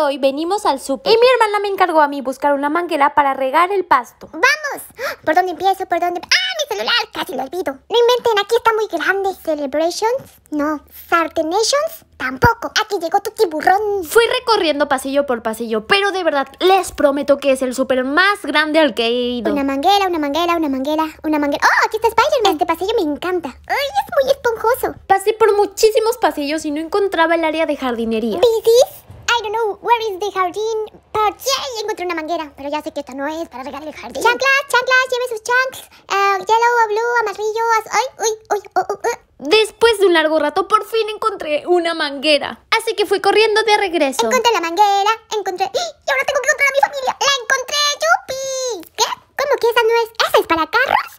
hoy venimos al súper y mi hermana me encargó a mí buscar una manguera para regar el pasto. ¡Vamos! ¿Por dónde empiezo? ¿Por dónde...? ¡Ah, mi celular! Casi lo olvido. No inventen, aquí está muy grande. ¿Celebrations? No. ¿Sartenations? Tampoco. Aquí llegó tu tiburón. Fui recorriendo pasillo por pasillo, pero de verdad les prometo que es el súper más grande al que he ido. Una manguera, una manguera, una manguera, una manguera... ¡Oh, aquí está Spider-Man! Este pasillo me encanta. ¡Ay, es muy esponjoso! Pasé por muchísimos pasillos y no encontraba el área de jardinería where is the jardín? Por encontré una manguera, pero ya sé que esta no es para regar el jardín. Chanclas, chanclas, lleve sus chunks. Eh, yellow, blue, amarillo, ay, uy, uy, oh, oh, oh. Después de un largo rato, por fin encontré una manguera. Así que fui corriendo de regreso. Encontré la manguera, encontré... ¡Ah! ¡Y ahora tengo que encontrar a mi familia! ¡La encontré! ¡Yupi! ¿Qué? ¿Cómo que esa no es? ¿Esa es para carros?